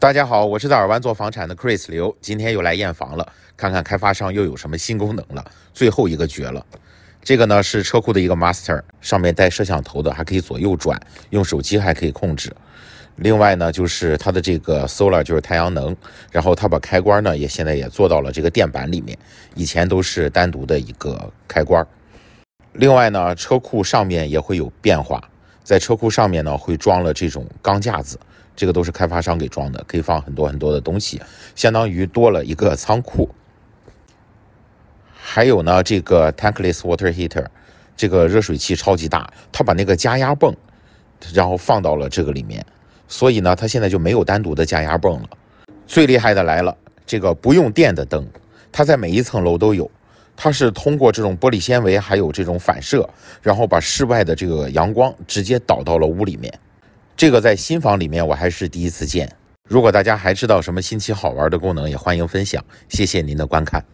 大家好，我是在尔湾做房产的 Chris 刘，今天又来验房了，看看开发商又有什么新功能了。最后一个绝了，这个呢是车库的一个 master，上面带摄像头的，还可以左右转，用手机还可以控制。另外呢就是它的这个 solar 就是太阳能，然后它把开关呢也现在也做到了这个电板里面，以前都是单独的一个开关。另外呢车库上面也会有变化。在车库上面呢，会装了这种钢架子，这个都是开发商给装的，可以放很多很多的东西，相当于多了一个仓库。还有呢，这个 tankless water heater，这个热水器超级大，它把那个加压泵，然后放到了这个里面，所以呢，它现在就没有单独的加压泵了。最厉害的来了，这个不用电的灯，它在每一层楼都有。它是通过这种玻璃纤维，还有这种反射，然后把室外的这个阳光直接导到了屋里面。这个在新房里面我还是第一次见。如果大家还知道什么新奇好玩的功能，也欢迎分享。谢谢您的观看。